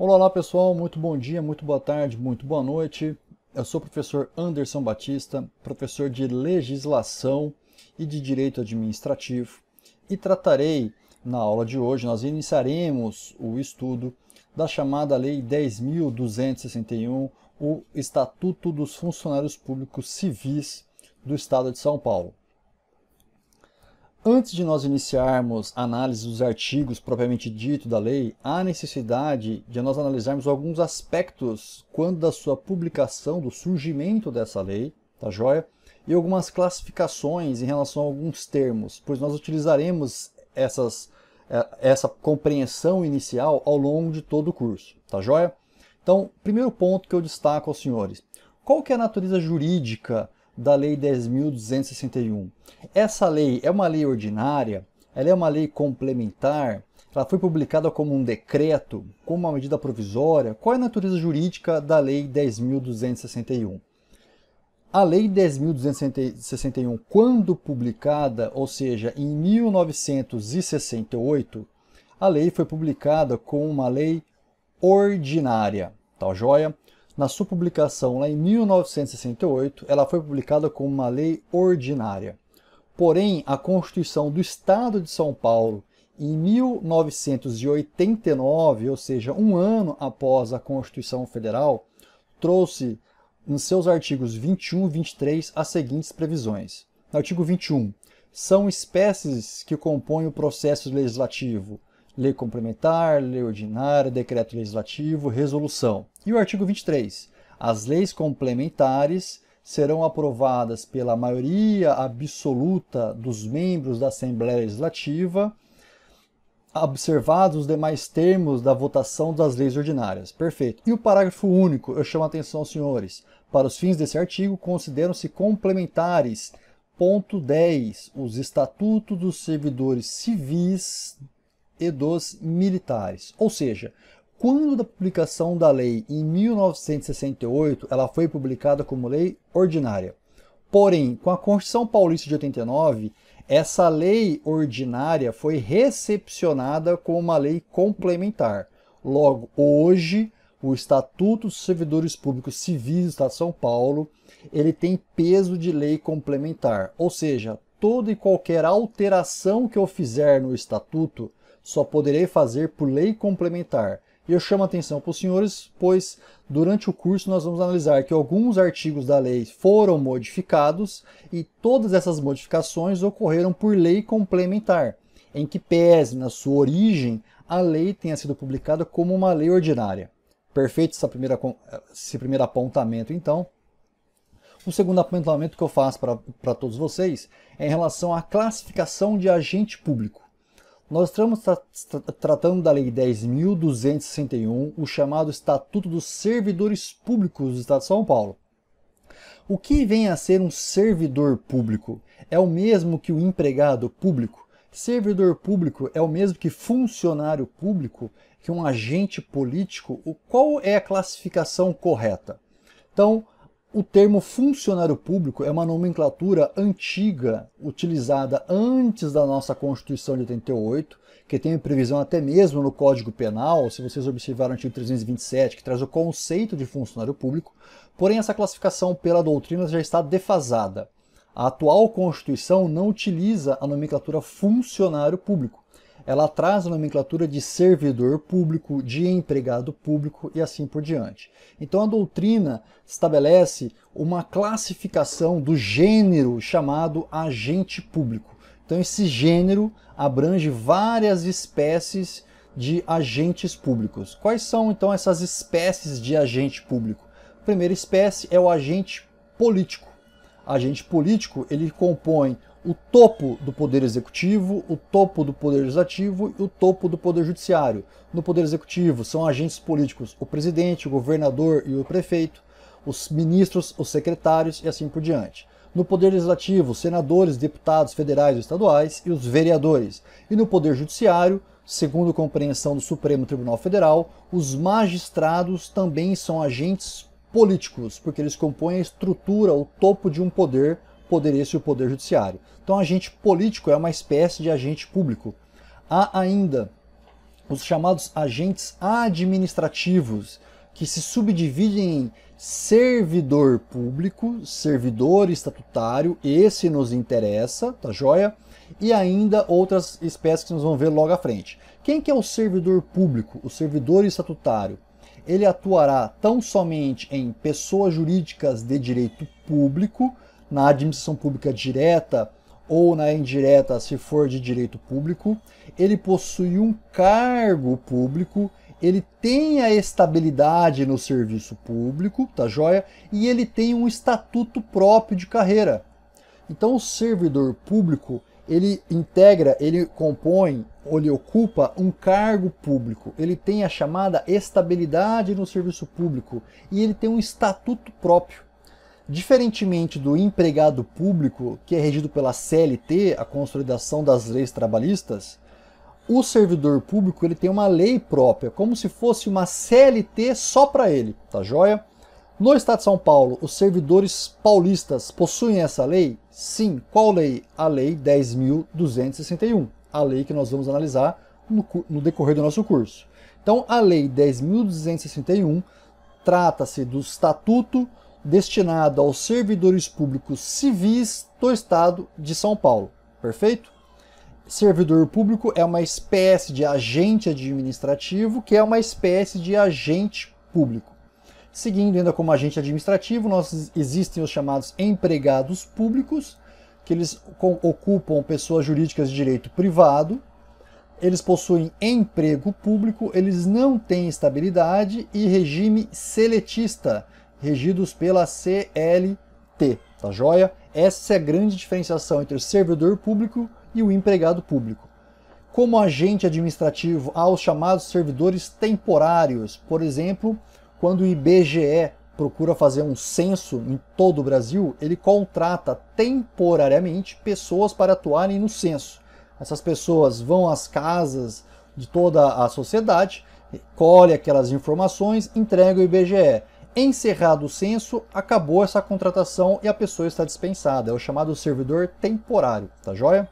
Olá, olá pessoal, muito bom dia, muito boa tarde, muito boa noite. Eu sou o professor Anderson Batista, professor de legislação e de direito administrativo, e tratarei na aula de hoje, nós iniciaremos o estudo da chamada Lei 10.261, o Estatuto dos Funcionários Públicos Civis do Estado de São Paulo. Antes de nós iniciarmos a análise dos artigos propriamente dito da lei, há necessidade de nós analisarmos alguns aspectos quando da sua publicação, do surgimento dessa lei, tá joia? E algumas classificações em relação a alguns termos, pois nós utilizaremos essas, é, essa compreensão inicial ao longo de todo o curso, tá joia? Então, primeiro ponto que eu destaco aos senhores. Qual que é a natureza jurídica da Lei 10.261. Essa lei é uma lei ordinária, ela é uma lei complementar, ela foi publicada como um decreto, como uma medida provisória. Qual é a natureza jurídica da Lei 10.261? A Lei 10.261, quando publicada, ou seja, em 1968, a lei foi publicada como uma lei ordinária, tá joia? na sua publicação lá em 1968, ela foi publicada como uma lei ordinária. Porém, a Constituição do Estado de São Paulo, em 1989, ou seja, um ano após a Constituição Federal, trouxe nos seus artigos 21 e 23 as seguintes previsões. No artigo 21, são espécies que compõem o processo legislativo lei complementar, lei ordinária, decreto legislativo, resolução. E o artigo 23. As leis complementares serão aprovadas pela maioria absoluta dos membros da Assembleia Legislativa, observados os demais termos da votação das leis ordinárias. Perfeito. E o parágrafo único, eu chamo a atenção, senhores. Para os fins desse artigo, consideram-se complementares, ponto 10, os estatutos dos servidores civis e dos militares. Ou seja, quando da publicação da lei em 1968, ela foi publicada como lei ordinária. Porém, com a Constituição Paulista de 89, essa lei ordinária foi recepcionada como uma lei complementar. Logo, hoje, o Estatuto dos Servidores Públicos Civis do Estado de São Paulo, ele tem peso de lei complementar, ou seja, toda e qualquer alteração que eu fizer no Estatuto só poderei fazer por lei complementar. E eu chamo a atenção para os senhores, pois durante o curso nós vamos analisar que alguns artigos da lei foram modificados e todas essas modificações ocorreram por lei complementar, em que pese na sua origem a lei tenha sido publicada como uma lei ordinária. Perfeito essa primeira, esse primeiro apontamento, então. O segundo apontamento que eu faço para todos vocês é em relação à classificação de agente público. Nós estamos tra tra tratando da Lei 10.261, o chamado Estatuto dos Servidores Públicos do Estado de São Paulo. O que vem a ser um servidor público? É o mesmo que o empregado público? Servidor público é o mesmo que funcionário público, que um agente político? Qual é a classificação correta? Então, o termo funcionário público é uma nomenclatura antiga, utilizada antes da nossa Constituição de 88, que tem previsão até mesmo no Código Penal, se vocês observaram o artigo 327, que traz o conceito de funcionário público, porém essa classificação pela doutrina já está defasada. A atual Constituição não utiliza a nomenclatura funcionário público, ela traz a nomenclatura de servidor público, de empregado público e assim por diante. Então a doutrina estabelece uma classificação do gênero chamado agente público. Então esse gênero abrange várias espécies de agentes públicos. Quais são então essas espécies de agente público? A primeira espécie é o agente político. Agente político, ele compõe o topo do poder executivo, o topo do poder legislativo e o topo do poder judiciário. No poder executivo são agentes políticos, o presidente, o governador e o prefeito, os ministros, os secretários e assim por diante. No poder legislativo, senadores, deputados federais e estaduais e os vereadores. E no poder judiciário, segundo compreensão do Supremo Tribunal Federal, os magistrados também são agentes políticos, porque eles compõem a estrutura, o topo de um poder Poder esse e o Poder Judiciário. Então, agente político é uma espécie de agente público. Há ainda os chamados agentes administrativos, que se subdividem em servidor público, servidor estatutário, esse nos interessa, tá joia? E ainda outras espécies que nós vamos ver logo à frente. Quem que é o servidor público, o servidor estatutário? Ele atuará tão somente em pessoas jurídicas de direito público, na administração pública direta ou na indireta, se for de direito público, ele possui um cargo público, ele tem a estabilidade no serviço público, tá joia? E ele tem um estatuto próprio de carreira. Então o servidor público, ele integra, ele compõe, ou ele ocupa um cargo público. Ele tem a chamada estabilidade no serviço público e ele tem um estatuto próprio. Diferentemente do empregado público, que é regido pela CLT, a Consolidação das Leis Trabalhistas, o servidor público ele tem uma lei própria, como se fosse uma CLT só para ele, tá joia? No estado de São Paulo, os servidores paulistas possuem essa lei? Sim. Qual lei? A lei 10.261, a lei que nós vamos analisar no, no decorrer do nosso curso. Então, a lei 10.261 trata-se do estatuto destinado aos servidores públicos civis do Estado de São Paulo, perfeito? Servidor público é uma espécie de agente administrativo que é uma espécie de agente público. Seguindo ainda como agente administrativo, nós existem os chamados empregados públicos, que eles ocupam pessoas jurídicas de direito privado, eles possuem emprego público, eles não têm estabilidade e regime seletista, regidos pela CLT, tá joia? Essa é a grande diferenciação entre o servidor público e o empregado público. Como agente administrativo, há os chamados servidores temporários, por exemplo, quando o IBGE procura fazer um censo em todo o Brasil, ele contrata temporariamente pessoas para atuarem no censo. Essas pessoas vão às casas de toda a sociedade, colhe aquelas informações, entrega o IBGE encerrado o censo, acabou essa contratação e a pessoa está dispensada. É o chamado servidor temporário, tá joia?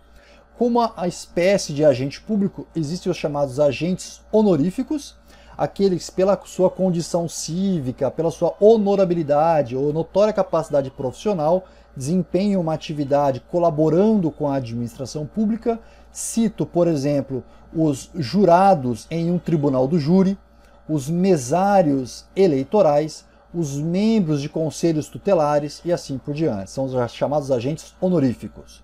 Como a espécie de agente público, existem os chamados agentes honoríficos, aqueles pela sua condição cívica, pela sua honorabilidade ou notória capacidade profissional, desempenham uma atividade colaborando com a administração pública. Cito, por exemplo, os jurados em um tribunal do júri, os mesários eleitorais, os membros de conselhos tutelares e assim por diante. São os chamados agentes honoríficos.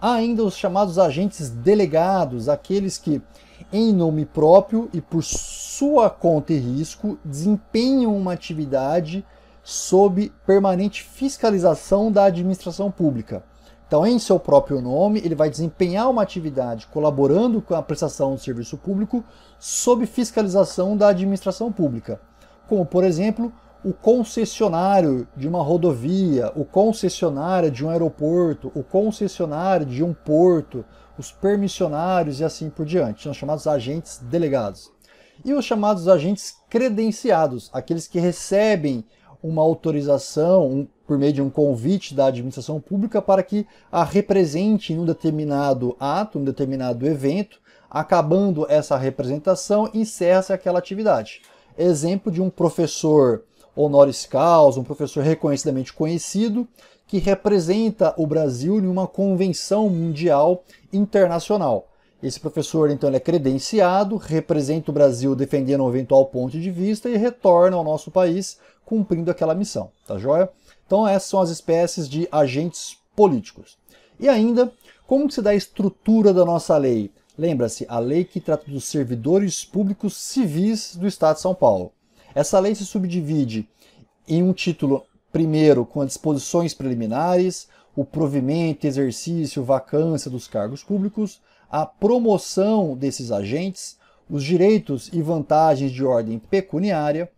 Há ainda os chamados agentes delegados, aqueles que, em nome próprio e por sua conta e risco, desempenham uma atividade sob permanente fiscalização da administração pública. Então, em seu próprio nome, ele vai desempenhar uma atividade colaborando com a prestação do serviço público sob fiscalização da administração pública, como, por exemplo, o concessionário de uma rodovia, o concessionário de um aeroporto, o concessionário de um porto, os permissionários e assim por diante. São chamados agentes delegados. E os chamados agentes credenciados, aqueles que recebem uma autorização um, por meio de um convite da administração pública para que a represente em um determinado ato, um determinado evento. Acabando essa representação, encerra-se aquela atividade exemplo de um professor honoris causa, um professor reconhecidamente conhecido, que representa o Brasil em uma convenção mundial internacional. Esse professor, então, é credenciado, representa o Brasil defendendo um eventual ponto de vista e retorna ao nosso país cumprindo aquela missão, tá joia? Então essas são as espécies de agentes políticos. E ainda, como se dá a estrutura da nossa lei? Lembra-se, a lei que trata dos servidores públicos civis do Estado de São Paulo. Essa lei se subdivide em um título primeiro com as disposições preliminares, o provimento, exercício, vacância dos cargos públicos, a promoção desses agentes, os direitos e vantagens de ordem pecuniária,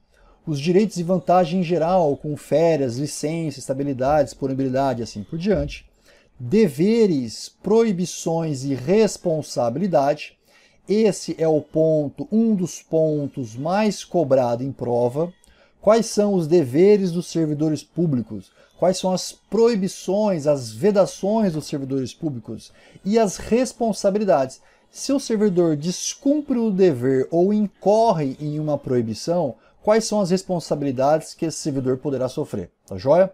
os direitos e vantagens em geral, com férias, licença, estabilidade, disponibilidade e assim por diante, deveres, proibições e responsabilidade, esse é o ponto, um dos pontos mais cobrado em prova. Quais são os deveres dos servidores públicos? Quais são as proibições, as vedações dos servidores públicos e as responsabilidades? Se o servidor descumpre o dever ou incorre em uma proibição, quais são as responsabilidades que esse servidor poderá sofrer? Tá joia?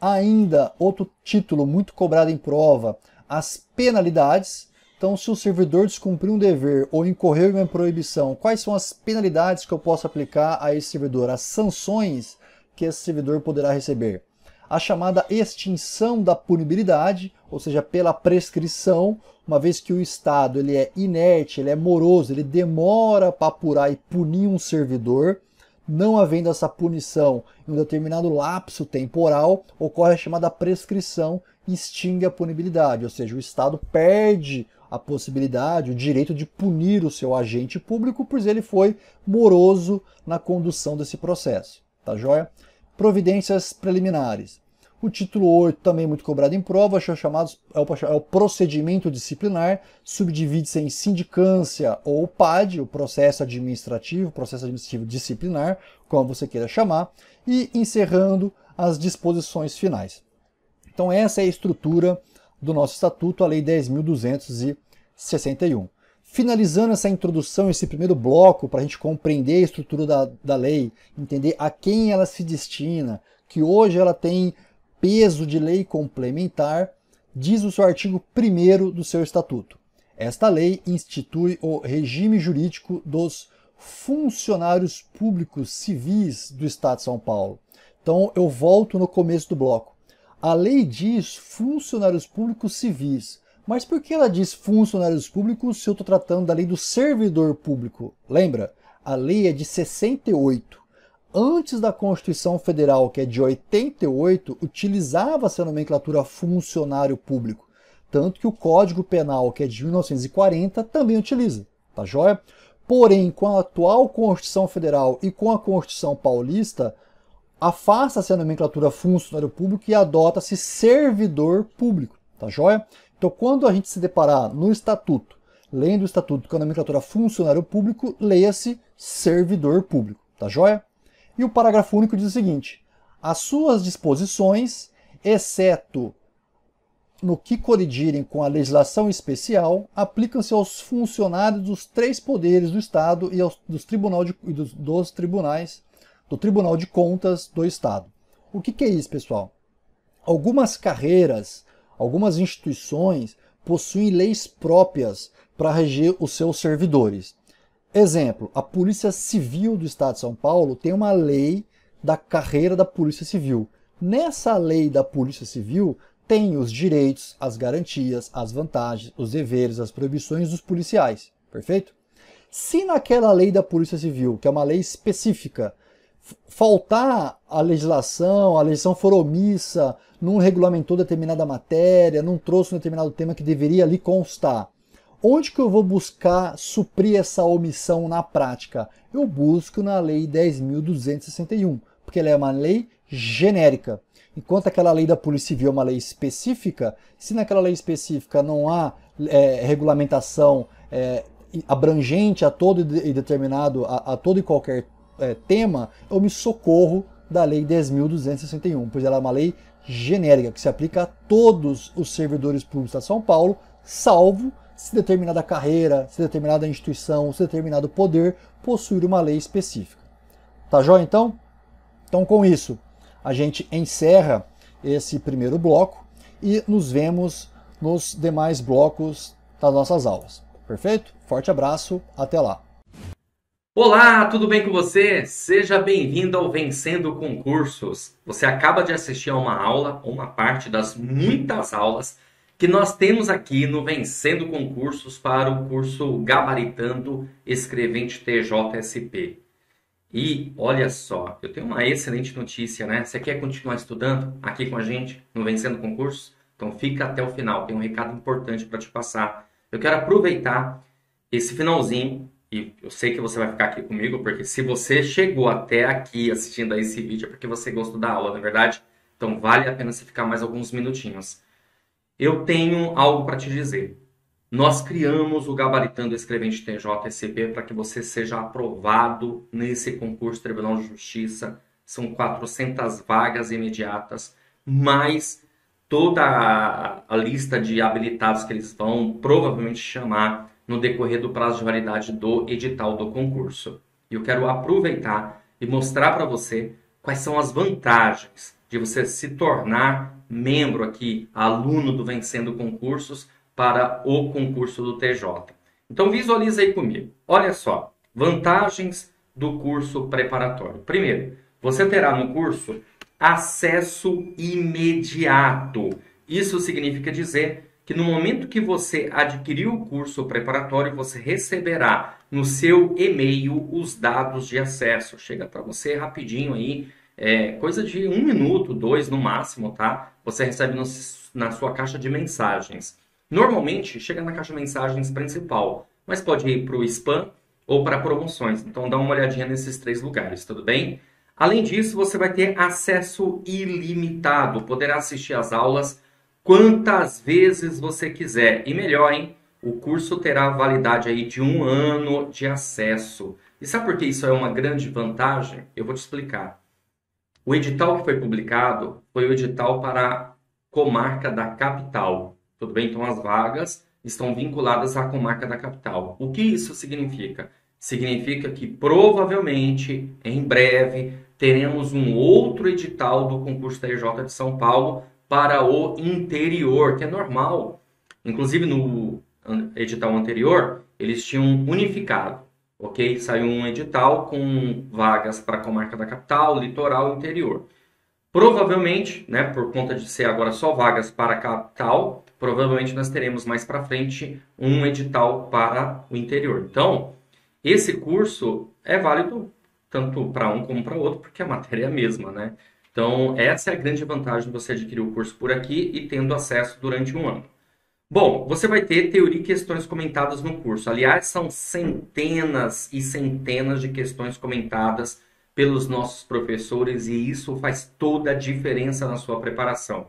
Ainda outro título muito cobrado em prova, as penalidades então, se o servidor descumprir um dever ou incorrer em uma proibição, quais são as penalidades que eu posso aplicar a esse servidor? As sanções que esse servidor poderá receber? A chamada extinção da punibilidade, ou seja, pela prescrição, uma vez que o Estado ele é inerte, ele é moroso, ele demora para apurar e punir um servidor, não havendo essa punição em um determinado lapso temporal, ocorre a chamada prescrição extingue a punibilidade, ou seja, o Estado perde a possibilidade, o direito de punir o seu agente público, pois ele foi moroso na condução desse processo. Tá joia? Providências preliminares. O título 8, também muito cobrado em prova, é, chamado, é, o, procedimento disciplinar, subdivide-se em sindicância ou PAD, o processo administrativo, processo administrativo disciplinar, como você queira chamar, e encerrando as disposições finais. Então essa é a estrutura do nosso estatuto, a Lei 10.261. Finalizando essa introdução, esse primeiro bloco, para a gente compreender a estrutura da, da lei, entender a quem ela se destina, que hoje ela tem peso de lei complementar, diz o seu artigo 1 do seu estatuto. Esta lei institui o regime jurídico dos funcionários públicos civis do Estado de São Paulo. Então eu volto no começo do bloco. A lei diz funcionários públicos civis. Mas por que ela diz funcionários públicos se eu estou tratando da lei do servidor público? Lembra? A lei é de 68. Antes da Constituição Federal, que é de 88, utilizava-se a nomenclatura funcionário público. Tanto que o Código Penal, que é de 1940, também utiliza. Tá joia? Porém, com a atual Constituição Federal e com a Constituição Paulista, afasta-se a nomenclatura funcionário público e adota-se servidor público, tá joia? Então, quando a gente se deparar no estatuto, lendo o estatuto com a nomenclatura funcionário público, leia-se servidor público, tá joia? E o parágrafo único diz o seguinte: as suas disposições, exceto no que colidirem com a legislação especial, aplicam-se aos funcionários dos três poderes do Estado e aos, dos, tribunal de, dos, dos tribunais do Tribunal de Contas do Estado. O que, que é isso, pessoal? Algumas carreiras, algumas instituições possuem leis próprias para reger os seus servidores. Exemplo, a Polícia Civil do Estado de São Paulo tem uma lei da carreira da Polícia Civil. Nessa lei da Polícia Civil tem os direitos, as garantias, as vantagens, os deveres, as proibições dos policiais, perfeito? Se naquela lei da Polícia Civil, que é uma lei específica, faltar a legislação, a legislação for omissa, não regulamentou determinada matéria, não trouxe um determinado tema que deveria ali constar. Onde que eu vou buscar suprir essa omissão na prática? Eu busco na Lei 10.261, porque ela é uma lei genérica. Enquanto aquela lei da Polícia Civil é uma lei específica, se naquela lei específica não há é, regulamentação é, abrangente a todo e determinado, a, a todo e qualquer é, tema, eu é me socorro da Lei 10.261, pois ela é uma lei genérica que se aplica a todos os servidores públicos da São Paulo, salvo se determinada carreira, se determinada instituição, se determinado poder possuir uma lei específica. Tá joia então? Então com isso, a gente encerra esse primeiro bloco e nos vemos nos demais blocos das nossas aulas. Perfeito? Forte abraço, até lá! Olá, tudo bem com você? Seja bem-vindo ao Vencendo Concursos. Você acaba de assistir a uma aula, uma parte das muitas aulas que nós temos aqui no Vencendo Concursos para o curso Gabaritando Escrevente TJSP. E olha só, eu tenho uma excelente notícia, né? Você quer continuar estudando aqui com a gente no Vencendo Concursos? Então fica até o final, tem um recado importante para te passar. Eu quero aproveitar esse finalzinho e eu sei que você vai ficar aqui comigo, porque se você chegou até aqui assistindo a esse vídeo é porque você gostou da aula, na é verdade? Então vale a pena você ficar mais alguns minutinhos. Eu tenho algo para te dizer. Nós criamos o Gabaritando Escrevente TJSP para que você seja aprovado nesse concurso Tribunal de Justiça. São 400 vagas imediatas, mais toda a lista de habilitados que eles vão provavelmente chamar no decorrer do prazo de validade do edital do concurso. E eu quero aproveitar e mostrar para você quais são as vantagens de você se tornar membro aqui, aluno do Vencendo Concursos para o concurso do TJ. Então visualiza aí comigo. Olha só, vantagens do curso preparatório. Primeiro, você terá no curso acesso imediato. Isso significa dizer que no momento que você adquirir o curso preparatório, você receberá no seu e-mail os dados de acesso. Chega para você rapidinho aí, é, coisa de um minuto, dois no máximo, tá? Você recebe no, na sua caixa de mensagens. Normalmente chega na caixa de mensagens principal, mas pode ir para o spam ou para promoções. Então dá uma olhadinha nesses três lugares, tudo bem? Além disso, você vai ter acesso ilimitado, poderá assistir às aulas quantas vezes você quiser. E melhor, hein? O curso terá validade aí de um ano de acesso. E sabe por que isso é uma grande vantagem? Eu vou te explicar. O edital que foi publicado foi o edital para a comarca da capital. Tudo bem? Então as vagas estão vinculadas à comarca da capital. O que isso significa? Significa que provavelmente, em breve, teremos um outro edital do concurso da EJ de São Paulo para o interior, que é normal. Inclusive no edital anterior, eles tinham unificado, ok? Saiu um edital com vagas para a comarca da capital, litoral, interior. Provavelmente, né, por conta de ser agora só vagas para a capital, provavelmente nós teremos mais para frente um edital para o interior. Então, esse curso é válido tanto para um como para outro, porque a matéria é a mesma, né? Então, essa é a grande vantagem de você adquirir o curso por aqui e tendo acesso durante um ano. Bom, você vai ter teoria e questões comentadas no curso. Aliás, são centenas e centenas de questões comentadas pelos nossos professores e isso faz toda a diferença na sua preparação.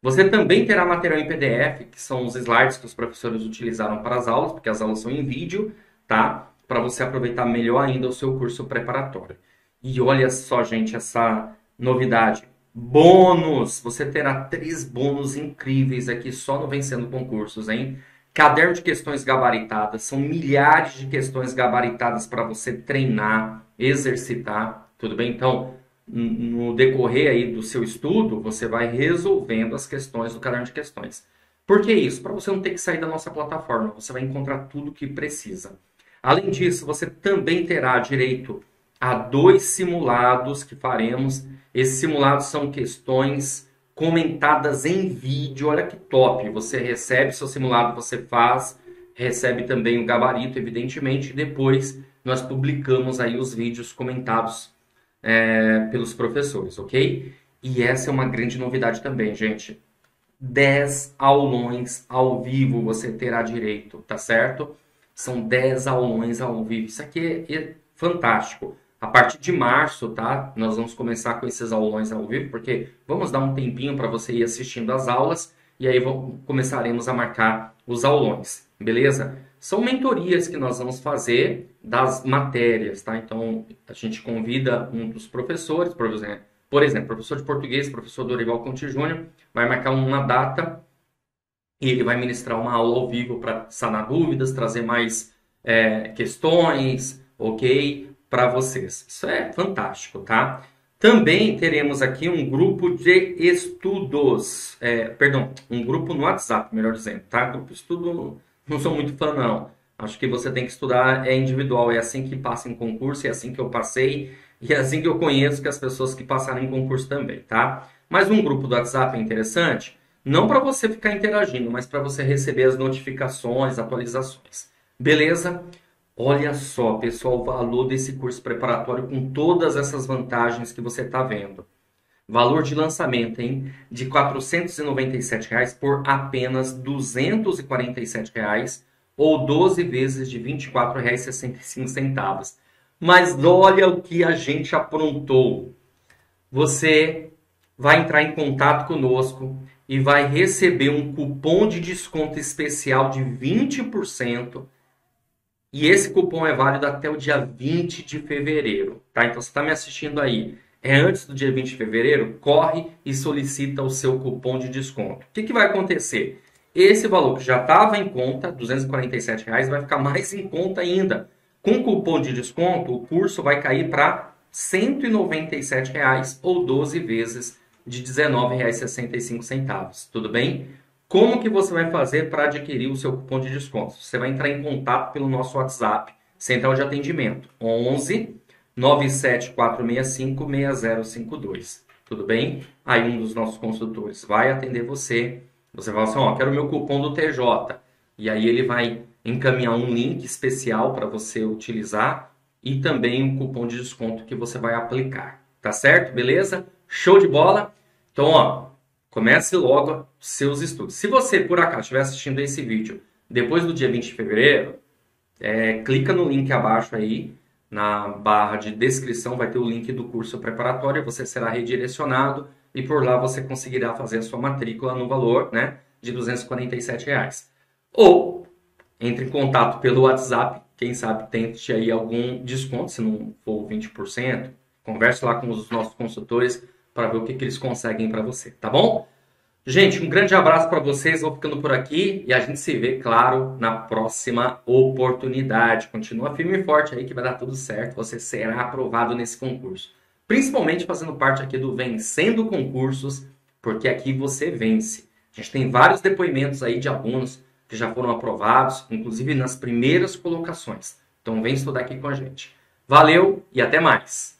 Você também terá material em PDF, que são os slides que os professores utilizaram para as aulas, porque as aulas são em vídeo, tá? Para você aproveitar melhor ainda o seu curso preparatório. E olha só, gente, essa Novidade: bônus! Você terá três bônus incríveis aqui só no Vencendo Concursos, hein? Caderno de questões gabaritadas, são milhares de questões gabaritadas para você treinar, exercitar, tudo bem? Então, no decorrer aí do seu estudo, você vai resolvendo as questões do caderno de questões. Por que isso? Para você não ter que sair da nossa plataforma, você vai encontrar tudo o que precisa. Além disso, você também terá direito há dois simulados que faremos. Esses simulados são questões comentadas em vídeo. Olha que top! Você recebe seu simulado, você faz, recebe também o gabarito, evidentemente, e depois nós publicamos aí os vídeos comentados é, pelos professores, ok? E essa é uma grande novidade também, gente. 10 aulões ao vivo você terá direito, tá certo? São 10 aulões ao vivo. Isso aqui é, é fantástico. A partir de março, tá? Nós vamos começar com esses aulões ao vivo, porque vamos dar um tempinho para você ir assistindo as aulas e aí vamos, começaremos a marcar os aulões, beleza? São mentorias que nós vamos fazer das matérias, tá? Então, a gente convida um dos professores, por exemplo, professor de português, professor Dorival Conte Júnior, vai marcar uma data e ele vai ministrar uma aula ao vivo para sanar dúvidas, trazer mais é, questões, ok? para vocês. Isso é fantástico, tá? Também teremos aqui um grupo de estudos, é, perdão, um grupo no WhatsApp, melhor dizendo, tá? Grupo estudo, não sou muito fã não. Acho que você tem que estudar é individual, é assim que passa em concurso, é assim que eu passei e é assim que eu conheço que as pessoas que passaram em concurso também, tá? Mas um grupo do WhatsApp é interessante, não para você ficar interagindo, mas para você receber as notificações, atualizações. Beleza? Olha só, pessoal, o valor desse curso preparatório com todas essas vantagens que você está vendo. Valor de lançamento, hein? De R$ 497,00 por apenas R$ 247,00 ou 12 vezes de R$ 24,65. Mas olha o que a gente aprontou. Você vai entrar em contato conosco e vai receber um cupom de desconto especial de 20% e esse cupom é válido até o dia 20 de fevereiro, tá? Então você está me assistindo aí. É antes do dia 20 de fevereiro, corre e solicita o seu cupom de desconto. O que, que vai acontecer? Esse valor que já estava em conta, R$ reais, vai ficar mais em conta ainda. Com cupom de desconto, o curso vai cair para R$ reais, ou 12 vezes de R$ 19,65. Tudo bem? Como que você vai fazer para adquirir o seu cupom de desconto? Você vai entrar em contato pelo nosso WhatsApp, Central de Atendimento, 11 974656052. Tudo bem? Aí um dos nossos consultores vai atender você. Você fala assim: Ó, quero quero meu cupom do TJ. E aí ele vai encaminhar um link especial para você utilizar e também um cupom de desconto que você vai aplicar. Tá certo? Beleza? Show de bola? Então, ó, Comece logo seus estudos. Se você, por acaso, estiver assistindo esse vídeo depois do dia 20 de fevereiro, é, clica no link abaixo aí, na barra de descrição, vai ter o link do curso preparatório, você será redirecionado e por lá você conseguirá fazer a sua matrícula no valor né, de R$ 247. Reais. Ou entre em contato pelo WhatsApp, quem sabe tente aí algum desconto, se não for 20%, converse lá com os nossos consultores, para ver o que, que eles conseguem para você, tá bom? Gente, um grande abraço para vocês, vou ficando por aqui e a gente se vê, claro, na próxima oportunidade. Continua firme e forte aí que vai dar tudo certo, você será aprovado nesse concurso. Principalmente fazendo parte aqui do Vencendo Concursos, porque aqui você vence. A gente tem vários depoimentos aí de alunos que já foram aprovados, inclusive nas primeiras colocações. Então vem estudar aqui com a gente. Valeu e até mais!